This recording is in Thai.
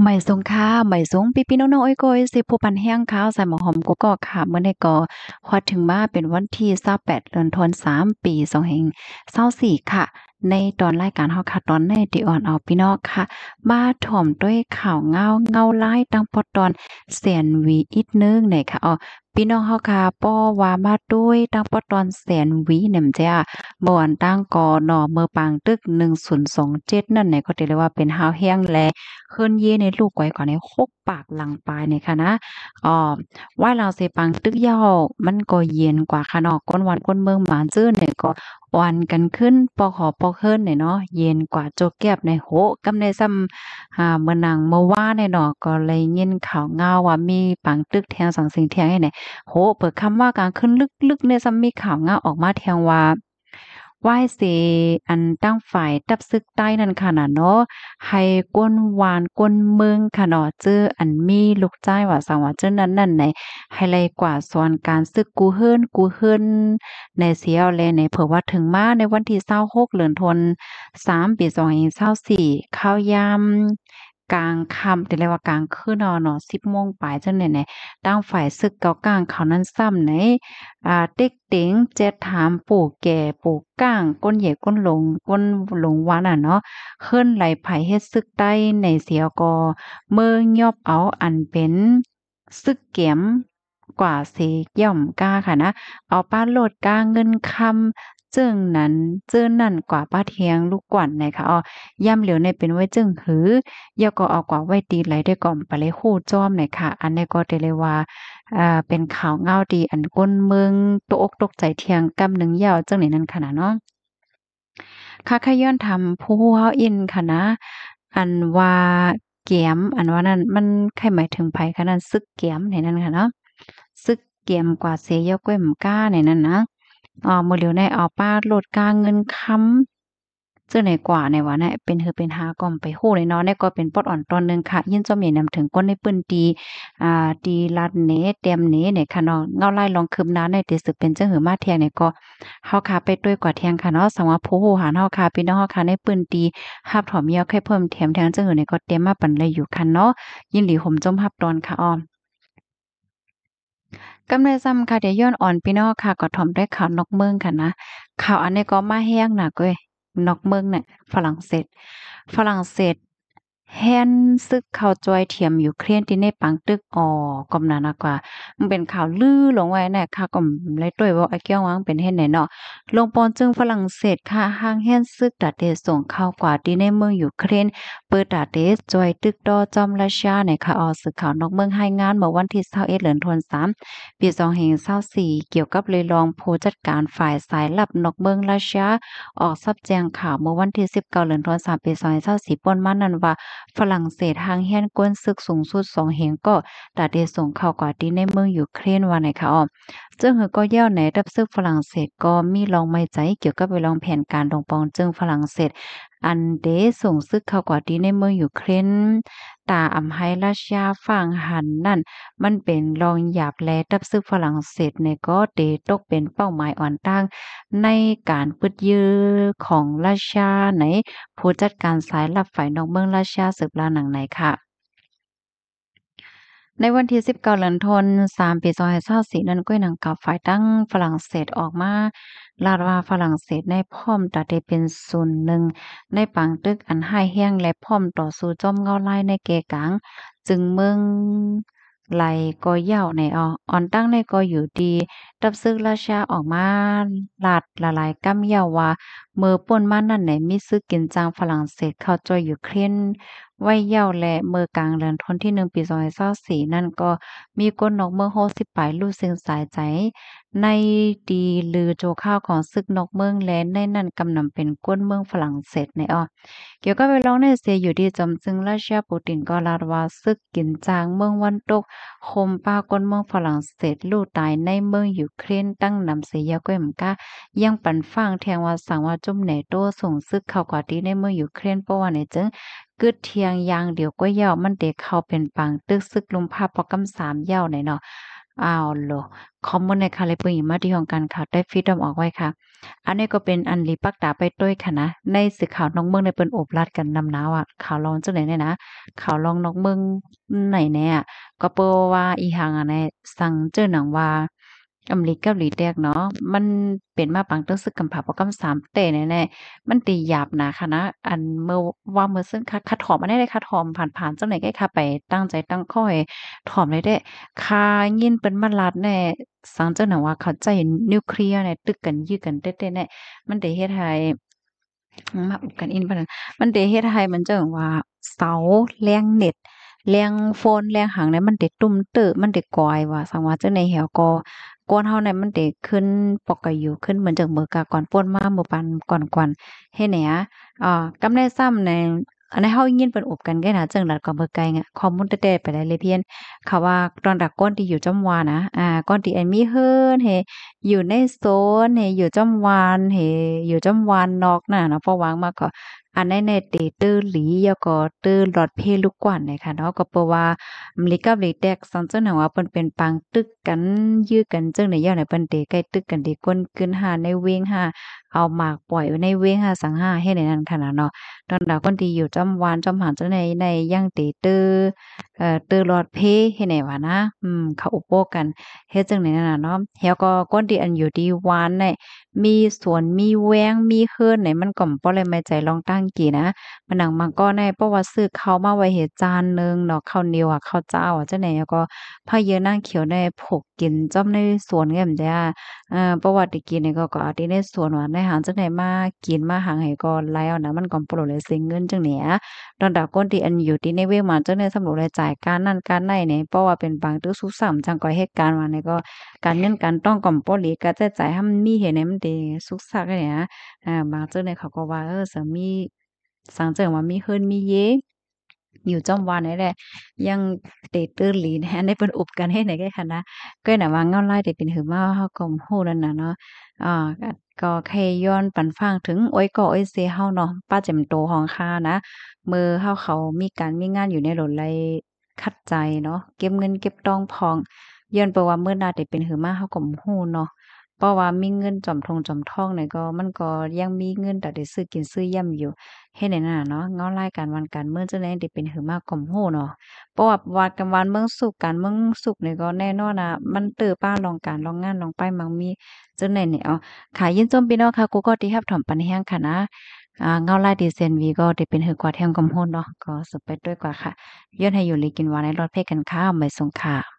ไม่สงค่าไม่สงปีปพีน้องๆอ้อยกอย สิผู้ปันแห้งข้าวใส่หมอหอมกุกอกค่ะ เมื่อในก่อฮอดถึงมาเป็นวันที่28เดือนธันวาคมปี2524ค่ะ ในตอนรายการเฮาค่ะ ตอนในดีออนเอาพี่น้องค่ะ มาถ่อมด้วยข่าวเงา เงาไล่ตั้งปอดตอนเสียนวีอีกนึงไหนค่ะอ๋อพี่น้องเฮาค่ะป้อว่ามาด้วยตั้งป้อตอนแสนวีเนี่ยมันะบ่อนตั้งกอหนอเมื่อปางตึก 1027 นั่นไหนก็เรียกว่าเป็นหาวเฮี้งแลเฮือนเยในลูกไว้ก่อนใน6ปากหลังปลายในค่ะนะ อ๋อว่าเราเสปังตึกย่อมันก็เย็นกว่าค่ะนอกก้นวันก้นเมืองหมานซื่อเนี่ยก็วันกันขึ้น ปอขอปอเคินเนี่ยเนาะ เย็นกว่าโจเก็บในโหกำในซ้ำอาเมื่อนังเมื่อว่าเนี่ยเนาะ ก็เลยเย็นข่าวเงาว่ามีปังตึกแทงสังสิงแทงให้เนี่ยโหเปิดคำว่าการขึ้นลึกๆในซ้ำมีข่าวเงาออกมาแทงว่าไหว้เสอันตั้งฝ่ายตับซึกใต้นั่นค่ะนะเนาะให้ก้นหวานก้นเมืองค่ะเนาะเจออันมีลูกจ้ายว่าสังว่าเจานั้นนั่นไหนให้ไยกว่าสวนการซึกกูเฮิรนกูเฮิรนในเสียวเลในเผื่อว่าถึงมาในวันที่เศร้าหกเหลือนทนสามปีสองเศร้าสี่ข้าวยำกลางค่ำแต่เรียกว่ากลางคืนเนาะเนาะสิบโมงปลายจนเนี่ยเนี่ยตั้งฝ่ายซึกเกากลางเขานั้นซ้ำในอ่าเต็กเต็งเจ็ดถามปู่แก่ปู่ก้าง ก้นเหย่ก้นหลงก้นหลงวันอ่ะเนาะขึ้นไหลไผ่เฮ็ดซึกใต้ในเสียกอเมืองยอบเอาอันเป็นซึกเก็มกว่าเสกย่อมก้าค่ะนะ เอาป้าโหลดก้าเงินคำจึงนั้นจึงนั่นกว่าป้าเทียงลูกกวนในค่ะอ๋อย่ำเหลียวในเป็นไว้จึงหือยาก็เอากว่าไว้ตีไหลได้ก่อมไปเลยคู่จ้อมในค่ะ อันในก็เตเลว่าอ่า เป็นข่าวเงาดี อันก้นเมืองตกอกตกใจเทียงกำหนึ่งยาวจึงหนนั้นขนาดเนาะค่ะขย้อนทำผู้เฮาอินค่ะนะอันว่าเกียมอันว่านั้นมันใครหมายถึงไผค่ะนัดนซึกเกียมในนั้นค่ะเนาะซึกเกียมกว่าเสียยกเว้มก้าในนั้นนะอ๋อมือเหลียวในเอาป้าโหลดกาเงินค้ำเจ้าไหนกว่าในวะเนี่ยเป็นเธอเป็นหากรอมไปูหในน้อเนี่ยก็เป็นปอดอ่อนตอนหนึ่งค่ะ ยินจอมเหนี่นำถึงก้นในปืนดีอ่าดีลัดเนเต็มเนเนี่ยค่ะเนาะ เงาไล่ลองคืบน้าในเตสึกเป็นเจ้าหือมาเทียงเนี่ยก็เฮาคาไปด้วยกว่าเทียงค่ะเนาะสังว่าผู้หูหานเฮาคาพี่น้องเฮาคาในปืนดีหับถอมเยาะแค่เพิ่มียมแทงเจ้าหือเนี่ยก็เต็มมาปันเลยอยู่ค่ะเนาะ ยินหลีห่มจมหับตอนค่ะออกำเนิดซ้ำค่ะเดี๋ยวย้อนอ่อนพี่น้องค่ะก็ถ่อมได้ข่าวนกเมืองค่ะนะ ข่าวอันนี้ก็มาแห้งหนักเว้ยนกเมืองเนี่ยฝรั่งเศสฝรั่งเศสแฮนซึกข่าวจอยเทียมอยู่เครียนที่ในปังตึกอ๋อกำนานากว่า มันเป็นข่าวลือลงไว้แน่ค่ะก็เลยตัวว่าไอ้เกี้ยววังเป็นเฮ็ดไหนเนาะลงปอนจึงฝรั่งเศสค่ะห้างแฮนซึกดาเดส่งข่าวกว่าที่ในเมืองอยู่เครนเปิดดาเดจอยตึกดอจอมราชาในค่ะอ๋อสึกข่าวนอกเมืองให้งานเมื่อวันที่21เดือนธันวาคมปี2ห2 4เกี่ยวกับเลยรองผู้จัดการฝ่ายสายลับนอกเมืองราชาออกทรบแจงข่าวเมื่อวันที่19เดือนธันวาคมปี2อ2 4ป่นมานั่นว่าฝรั่งเศสทางเฮียนก้นซึกสูงสุดสองเหงก็ตัดเดส่งเข้ากว่าดีในเมืองอยู่เครนวันไหนคะอ๋อจึงหือก็เย่าไหนรับซึกฝรั่งเศสก็มีลองไม่ใจเกี่ยวกับไปลองแผนการลงปองจึงฝรั่งเศสอันเดส่งซึกเข้ากว่าดีในเมืองอยู่เครนตาอำไฮราชาฝั่งหันนั่น มันเป็นรองหยาบแลรับซึกฝรั่งเศสเนี่ยก็เดตกเป็นเป้าหมายอ่อนตั้งในการปึดยื้อของราชาไหนผู้จัดการสายลับฝ่ายนอกเมืองราชาสืบลาหนังไหนค่ะในวันที่19เดือนธันวาคมปี2024นั้นก้ยหนังกับฝ่ายตั้งฝรั่งเศสออกมา ลาดว่าฝรั่งเศสในพร้อมตัดได้เป็นส่วนหนึ่ง ในปังตึกอันให้แห้งและพร้อมต่อสู้จอมเงาไล่ในเกกังจึงเมืองไหลก็เย่าในออ่อนตั้งในก็อยู่ดีตับซึกราชาออกมา ลาดละลายกำเย่าว่าเมื่อป่นมานั่นไหนมีซึกกินจางฝรั่งเศสเข้าจอยอยู่เคลียนไว้เยาและเมื่อกลางเดือนทนที่หนึ่งปีซอย้5สีนั่นก็มีก้นนกเมื่อโฮสิบปลายลู่ซึ่งสายใจในดีลือโจข้าวของซึกนกเมืองแลนในนั่นกำนำเป็นก้นเมืองฝรั่งเศสในอ้อเกี่ยวกับไปลองในเสียอยู่ดีจอมซึงราชาปูตินก็ลาดว่าซึกกินจางเมืองวันตกคมป้าก้นเมืองฝรั่งเศสลู่ตายในเมืองอยู่เครนตั้งนำเสียก้มก้ายังปันฟังแทงว่าสังว่าจุ่มไหนโตส่งซึกเข้ากว่าดีในเมืองอยู่เครนเพราะว่าในจึงกึดเทียงยางเดี๋ยวก็เย่ามันเด็กเขาเป็นปัง ตึกซึกลุมภาพปอกำสามเย่าไหนเนาะอ้าวโลคอมมอนในคาเลปุยมาที่ของการข่าวได้ฟีดอมออกไว้ค่ะ อันนี้ก็เป็นอันลีปักตาไปด้วยค่ะนะ ในสื่อข่าวน้องเมืองในเปิ้นอบรัดกันนำหนาวอ่ะข่าวรองจังไหนเนี่ยนะข่าวรองน้องเมืองไหนเนี่ยก็เปว่าอีหางอ่ะในสั่งเจ้าหนังว่ากเมริกาหลีแตกเนาะ มันเป็นมาปังต้้งซึกกำผาปอกำสามเตแน่ๆ มันตีหยาบนะค่ะนะอันเมื่อว่าเมื่อซึ่งคัดถอมมาได้เลยคัดถอมผ่านๆจ้าไหนก็ค่ะ ไป ตั้งใจตั้งค่อยถอมเลยได้คายินเป็นมาลัดแน่สังเจ้าหน่ะว่าเขาใจนิวเคลียร์แน่ตึกกันยื้อกันเต้ๆแน่ มันตดเฮทไทมาอุกกันอินปนมันตดเฮทไทมันเจ้าังว่าเสาแรงเน็ตแรงโฟนแรงหางเนี่ยมันเด็ดตุ่มเตอมันเด็ดกอยว่ะสังว่าเจ้าในเหี่ยวก็กวนเฮาในมันเด็กขึ้นปอกกอยู่ขึ้นเหมือนจากเมื่อกาก่อนป้นมาเมื่อปันก่อนก่อนให้เนี่ยอ่ากำไน้ซ้ำในอันนี้เฮายินเป็นอบกันแก่นะจังดัดกว่าเมื่อไกลไงข้อมูลเต่ไปได้เลยเพียนค่ะว่าตอนดักก้นที่อยู่จำวานะอ่าก้นที่แอนมีเฮิรนเฮอยู่ในโซนเฮอยู่จำวานเฮอยู่จำวานนอกน่ะเนาะพอวางมาก็อันในในเตตื้อหลียก็ตื้อหลอดเพลูกกว่านนะคะเนาะก็เพราะว่าอเมริกาเลยแตกซองเจ้าหน่ว่าเปิ้นเป็นปังตึกกันยื้อกันจ้งในย่อในเปิ้นเตใกล้ตึกกันดีก้นขึ้นหาในเวงหาเอาหมากปล่อยไว้ในเวงหาสังหาให้ในนั้นขนาดเนาะตอนดาวคนที่อยู่จำวานจำหานจังในในย่างเตตื้อเอ่อตื้อหลอดเพให้ไหนวะนะอืมเขาอุปโภคกันเฮ็ดจ้งในนั้นเนาะแล้วก็ก้นที่อันอยู่ดีวานในมีสวนมีแวงมีเฮือนไหนมันก่อมป้อเลยไม่ใจลองตั้งงกี่นะมันหนังมันก็ในประวัติซื้อเขามาไว้เหตุจานหนึ่งเนาะข้าวเหนียวอ่ะข้าวเจ้าอ่ะเจ้าไหนก็พาเยอะนั่งเขียวในผกกินจ้อมในสวนเงี้มจ้าอ่าประวัติกินเนี่ยก็ก็อาที่ในสวนว่าในหางเจ้าไหนมากินมาหางให้ก็ไล่เอานะมันก็ปลดเลยเสิงเงินจังเนี้ยตอนดาก้นที่อันอยู่ที่ในเวมาเจ้าไหนสำรวจรายจ่ายการนั่นการในเนี่ยเพราะว่าเป็นบางตื้อสุสัมจังก็เหตุการณ์ว่าเนี่ยก็ การเงินการต้องก่อมปลีก็จะจ่ายให้มันมีเหตนในมันดีสุขสักเนี่ยอ่าบางเจ้าเนี่ยเขาก็ว่าเออสามีสังเจอว่ามีเฮิรนมีเยอยู่จอมวานไี่แหละ ยังเตะตื้นหลีนะในเป็นอุบกันให้ไหนก็ค่ะนะก็ไหนว่าเงาไล่แต่เป็นหือมาเฮากลมหู้นั่นน่ะเนาะ อ่า ก็เคยย้อนปันฟังถึงโอ้ยก็โอ้ยเซเฮาเนาะ ป้าแจ่มโตห้องค่านะมือเฮาเขามีการมีงานอยู่ในหลดไรคัดใจเนาะ เก็บเงินเก็บตองพอง ย้อนไปว่าเมื่อนาแต่เป็นหือมาเฮากลมหู้เนาะเพราะว่ามีเงินจอมทองจอมทองเนี่ยก็มันก็ยังมีเงินแต่ได้ซื้อกินซื้อย่าอยู่เฮ็ดไหนน่ะเนาะเงาไล่การวันการเมืองจะแนนได้เป็นหือมากขลมโหเนาะเพราะว่าวันกันวันเมืองสุกการเมืองสุกเนี่ยก็แน่นอนนะมันเติบป้าลองการลองงานลองไปมังมีจังไหนเนี่ยอ๋อขายยินจมพี่น้องค่ะกูก็ที่รับถอมปันแห้งค่ะนะเงาไล่ดีเซนวีก็ได้เป็นหือกว่าแทมกมโหนเนาะก็สุดไปด้วยกว่าค่ะย้อนให้อยู่ลีกินวานในรถเพศกันค่ะไม่สงค่ะ